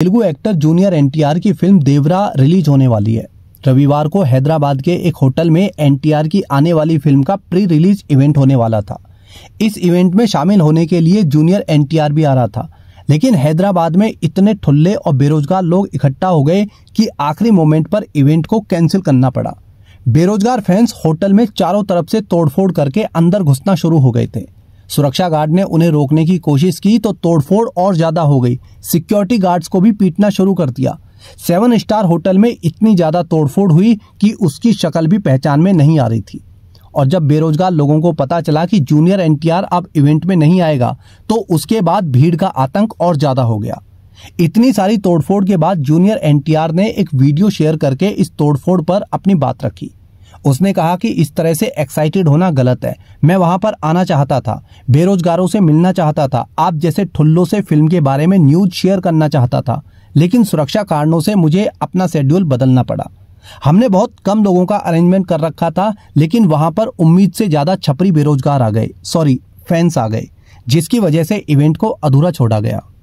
Telugu actor junior NTR की film देवरा release होने वाली है रविवार को हैदराबाद के एक होटल में एनटीआर की आने वाली फिल्म का प्री रिलीज इवेंट होने वाला था इस इवेंट में शामिल होने के लिए जूनियर एनटीआर भी आ रहा था लेकिन हैदराबाद में इतने ठुल्ले और बेरोजगार लोग इकट्ठा हो गए कि आखिरी मोमेंट पर इवेंट को कैंसिल करना पड़ा बेरोजगार फैंस होटल में चारों तरफ से तोड़फोड़ करके अंदर घुसना शुरू हो गए थे सुरक्षा गार्ड ने उन्हें रोकने की कोशिश की तो तोड़फोड़ और ज्यादा हो गई सिक्योरिटी गार्ड्स को भी पीटना शुरू कर दिया सेवन स्टार होटल में इतनी ज्यादा तोड़फोड़ हुई कि उसकी शक्ल भी पहचान में नहीं आ रही थी और जब बेरोजगार लोगों को पता चला कि जूनियर एनटीआर अब इवेंट में नहीं आएगा तो उसके बाद भीड़ का आतंक और ज्यादा हो गया इतनी सारी तोड़फोड़ के बाद जूनियर एनटीआर ने एक वीडियो शेयर करके इस तोड़फोड़ पर अपनी बात रखी उसने कहा कि इस तरह से एक्साइटेड होना गलत है मैं वहां पर आना चाहता था बेरोजगारों से मिलना चाहता था आप जैसे ठुल्लों से फिल्म के बारे में न्यूज शेयर करना चाहता था लेकिन सुरक्षा कारणों से मुझे अपना शेड्यूल बदलना पड़ा हमने बहुत कम लोगों का अरेंजमेंट कर रखा था लेकिन वहां पर उम्मीद से ज्यादा छपरी बेरोजगार आ गए सॉरी फैंस आ गए जिसकी वजह से इवेंट को अधूरा छोड़ा गया